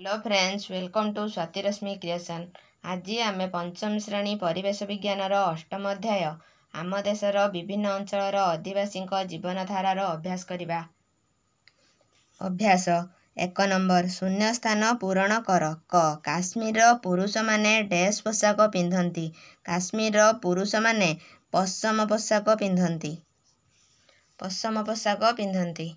hello friends welcome to Swatirashmi creation ଆଜି ଆମେ ପଞ୍ଚମ ଶ୍ରେଣୀ ପରିବେଶ ବିଜ୍ଞାନର ଅଷ୍ଟମ ଅଧ୍ୟାୟ ଆମ ଦେଶର ବିଭିନ୍ନ ଅଞ୍ଚଳର ଅଧିବାସୀଙ୍କ ଜୀବନଧାରାର ଅଭ୍ୟାସ କରିବା ଅଭ୍ୟାସ ଏକ ନମ୍ବର ଶୂନ୍ୟ ସ୍ଥାନ ପୂରଣ କର କ କାଶ୍ମୀରର ପୁରୁଷମାନେ ଡ୍ରେସ୍ ପୋଷାକ ପିନ୍ଧନ୍ତି କାଶ୍ମୀରର ପୁରୁଷମାନେ ପଶମ ପୋଷାକ ପିନ୍ଧନ୍ତି ପଶମ ପୋଷାକ ପିନ୍ଧନ୍ତି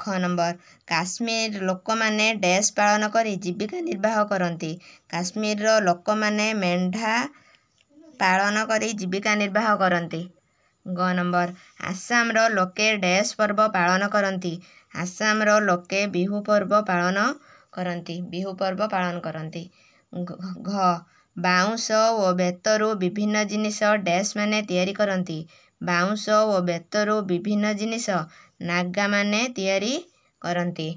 ଖ ନମ୍ବର କାଶ୍ମୀର ଲୋକମାନେ ଡ୍ୟାସ୍ ପାଳନ କରି ଜୀବିକା ନିର୍ବାହ କରନ୍ତି କାଶ୍ମୀରର ଲୋକମାନେ ମେଣ୍ଢା ପାଳନ କରି ଜୀବିକା ନିର୍ବାହ କରନ୍ତି ଗ ନମ୍ବର ଆସାମର ଲୋକେ ଡେସ୍ ପର୍ବ ପାଳନ କରନ୍ତି ଆସାମର ଲୋକେ ବିହୁ ପର୍ବ ପାଳନ କରନ୍ତି ବିହୁ ପର୍ବ ପାଳନ କରନ୍ତି ଘ ବାଉଁଶ ଓ ବେତରୁ ବିଭିନ୍ନ ଜିନିଷ ଡ୍ୟାସ୍ ମାନେ ତିଆରି କରନ୍ତି ବାଉଁଶ ଓ ବେତରୁ ବିଭିନ୍ନ ଜିନିଷ ନାଗାମାନେ ତିଆରି କରନ୍ତି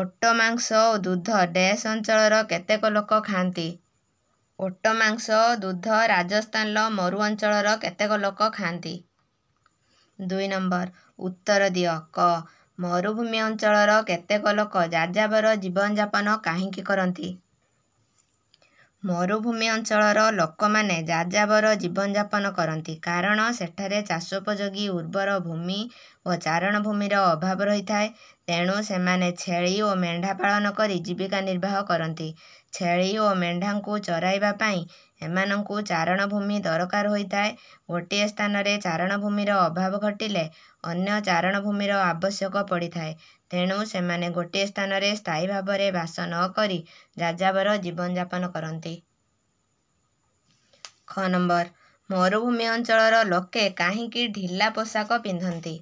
ଓଟ ମାଂସ ଓ ଦୁଧ ଡେସ୍ ଅଞ୍ଚଳର କେତେକ ଲୋକ ଖାଆନ୍ତି ଓଟ ମାଂସ ଓ ଦୁଧ ରାଜସ୍ଥାନର ମରୁ ଅଞ୍ଚଳର କେତେକ ଲୋକ ଖାଆନ୍ତି ଦୁଇ ନମ୍ବର ଉତ୍ତର ଦିଅ କ ମରୁଭୂମି ଅଞ୍ଚଳର କେତେକ ଲୋକ ଯାଯାବର ଜୀବନଯାପନ କାହିଁକି କରନ୍ତି ମରୁଭୂମି ଅଞ୍ଚଳର ଲୋକମାନେ ଯାଯାବର ଜୀବନଯାପନ କରନ୍ତି କାରଣ ସେଠାରେ ଚାଷୋପଯୋଗୀ ଉର୍ବର ଭୂମି ଓ ଚାରଣ ଭୂମିର ଅଭାବ ରହିଥାଏ ତେଣୁ ସେମାନେ ଛେଳି ଓ ମେଣ୍ଢା ପାଳନ କରି ଜୀବିକା ନିର୍ବାହ କରନ୍ତି ଛେଳି ଓ ମେଣ୍ଢାଙ୍କୁ ଚରାଇବା ପାଇଁ ଏମାନଙ୍କୁ ଚାରଣଭୂମି ଦରକାର ହୋଇଥାଏ ଗୋଟିଏ ସ୍ଥାନରେ ଚାରଣଭୂମିର ଅଭାବ ଘଟିଲେ ଅନ୍ୟ ଚାରଣଭୂମିର ଆବଶ୍ୟକ ପଡ଼ିଥାଏ ତେଣୁ ସେମାନେ ଗୋଟିଏ ସ୍ଥାନରେ ସ୍ଥାୟୀ ଭାବରେ ବାସ ନ କରି ଯାଯାବର ଜୀବନଯାପନ କରନ୍ତି ଖ ନମ୍ବର ମରୁଭୂମି ଅଞ୍ଚଳର ଲୋକେ କାହିଁକି ଢିଲା ପୋଷାକ ପିନ୍ଧନ୍ତି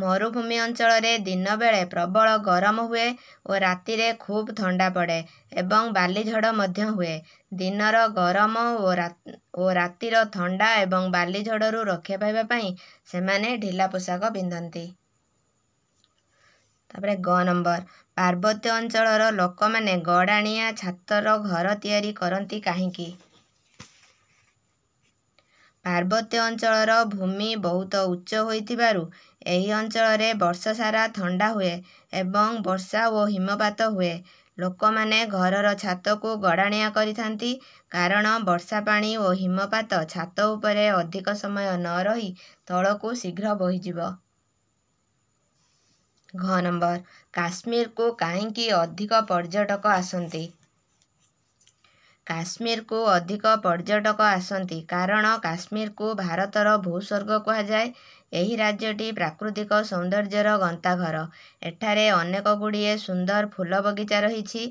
ମରୁଭୂମି ଅଞ୍ଚଳରେ ଦିନବେଳେ ପ୍ରବଳ ଗରମ ହୁଏ ଓ ରାତିରେ ଖୁବ୍ ଥଣ୍ଡା ପଡ଼େ ଏବଂ ବାଲିଝଡ଼ ମଧ୍ୟ ହୁଏ ଦିନର ଗରମ ଓ ରାତିର ଥଣ୍ଡା ଏବଂ ବାଲିଝଡ଼ରୁ ରକ୍ଷା ପାଇବା ପାଇଁ ସେମାନେ ଢିଲା ପୋଷାକ ପିନ୍ଧନ୍ତି ତାପରେ ଗ ନମ୍ବର ପାର୍ବତ୍ୟ ଅଞ୍ଚଳର ଲୋକମାନେ ଗଡ଼ାଣିଆ ଛାତର ଘର ତିଆରି କରନ୍ତି କାହିଁକି ପାର୍ବତ୍ୟ ଅଞ୍ଚଳର ଭୂମି ବହୁତ ଉଚ୍ଚ ହୋଇଥିବାରୁ ଏହି ଅଞ୍ଚଳରେ ବର୍ଷ ସାରା ଥଣ୍ଡା ହୁଏ ଏବଂ ବର୍ଷା ଓ ହିମପାତ ହୁଏ ଲୋକମାନେ ଘରର ଛାତକୁ ଗଡ଼ାଣିଆ କରିଥାନ୍ତି କାରଣ ବର୍ଷା ପାଣି ଓ ହିମପାତ ଛାତ ଉପରେ ଅଧିକ ସମୟ ନ ରହି ତଳକୁ ଶୀଘ୍ର ବହିଯିବ ଘ ନମ୍ବର କାଶ୍ମୀରକୁ କାହିଁକି ଅଧିକ ପର୍ଯ୍ୟଟକ ଆସନ୍ତି କାଶ୍ମୀରକୁ ଅଧିକ ପର୍ଯ୍ୟଟକ ଆସନ୍ତି କାରଣ କାଶ୍ମୀରକୁ ଭାରତର ଭୂସ୍ୱର୍ଗ କୁହାଯାଏ ଏହି ରାଜ୍ୟଟି ପ୍ରାକୃତିକ ସୌନ୍ଦର୍ଯ୍ୟର ଗନ୍ତାଘର ଏଠାରେ ଅନେକ ଗୁଡ଼ିଏ ସୁନ୍ଦର ଫୁଲ ବଗିଚା ରହିଛି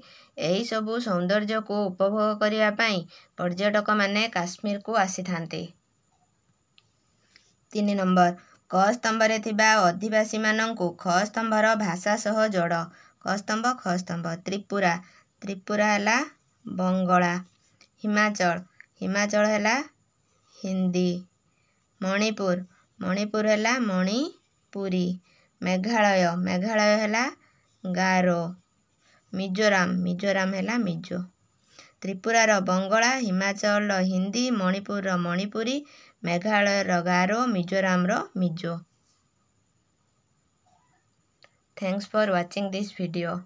ଏହିସବୁ ସୌନ୍ଦର୍ଯ୍ୟକୁ ଉପଭୋଗ କରିବା ପାଇଁ ପର୍ଯ୍ୟଟକମାନେ କାଶ୍ମୀରକୁ ଆସିଥାନ୍ତି ତିନି ନମ୍ବର କ ସ୍ତମ୍ଭରେ ଥିବା ଅଧିବାସୀମାନଙ୍କୁ ଖ ସ୍ତମ୍ଭର ଭାଷା ସହ ଯୋଡ଼ ଖ ସ୍ତମ୍ଭ ଖ ସ୍ତମ୍ଭ ତ୍ରିପୁରା ତ୍ରିପୁରା ହେଲା ବଙ୍ଗଳା ହିମାଚଳ ହିମାଚଳ ହେଲା ହିନ୍ଦୀ ମଣିପୁର ମଣିପୁର ହେଲା ମଣିପୁରୀ ମେଘାଳୟ ମେଘାଳୟ ହେଲା ଗାରୋ ମିଜୋରାମ ମିଜୋରାମ ହେଲା ମିଜୋ ତ୍ରିପୁରାର ବଙ୍ଗଳା ହିମାଚଳର ହିନ୍ଦୀ ମଣିପୁରର ମଣିପୁରୀ ମେଘାଳୟର ଗାରୋ ମିଜୋରାମର Mizo thanks for watching this video